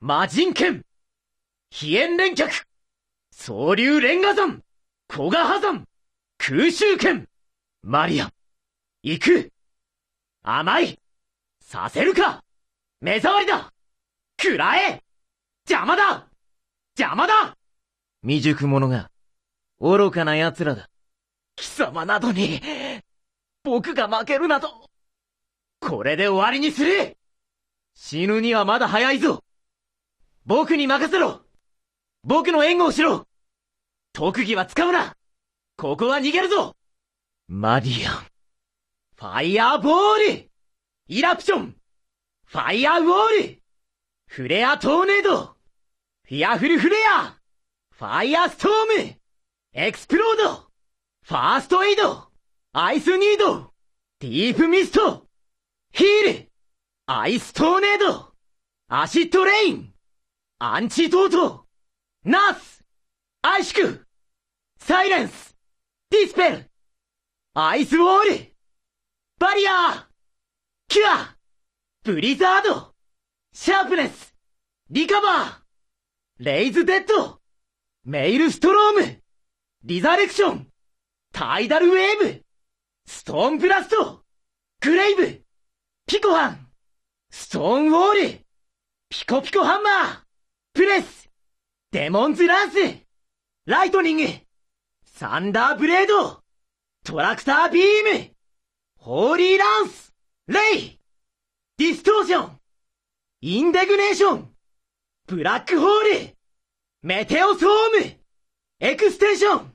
魔人剣飛燕連脚総流連河山古賀破山空襲剣マリア行く甘いさせるか目障りだ喰らえ邪魔だ邪魔だ未熟者が愚かな奴らだ。貴様などに、僕が負けるなど、これで終わりにする死ぬにはまだ早いぞ僕に任せろ僕の援護をしろ特技は使うなここは逃げるぞマディアン。ファイアーボールイラプションファイアーウォールフレアトーネードフィアフルフレアファイアストームエクスプロードファーストエイドアイスニードディープミストヒールアイストーネードアシットレインアンチドートナースアイシクサイレンスディスペルアイスウォールバリアーキュアブリザードシャープネスリカバーレイズデッドメイルストロームリザレクションタイダルウェーブストーンブラストグレイブピコハンストーンウォールピコピコハンマープレスデモンズランスライトニングサンダーブレードトラクタービームホーリーランスレイディストーションインデグネーションブラックホールメテオソームエクステンション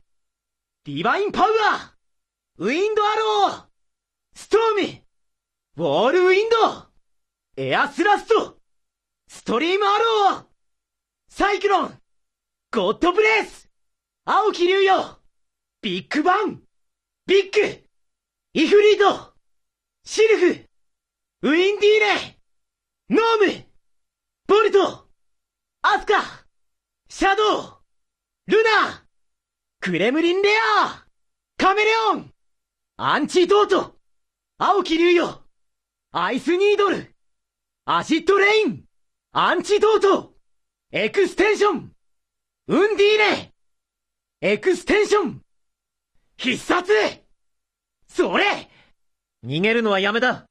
ディバインパワーウィンドアローストームウォールウィンドエアスラストストリームアローサイクロンゴッドブレス青木竜よビッグバンビッグイフリードシルフウィンディーレノームボルトアスカシャドウルナクレムリンレアカメレオンアンチトート青木竜よアイスニードルアシッドレインアンチトートエクステンションウンディーネエクステンション必殺それ逃げるのはやめだ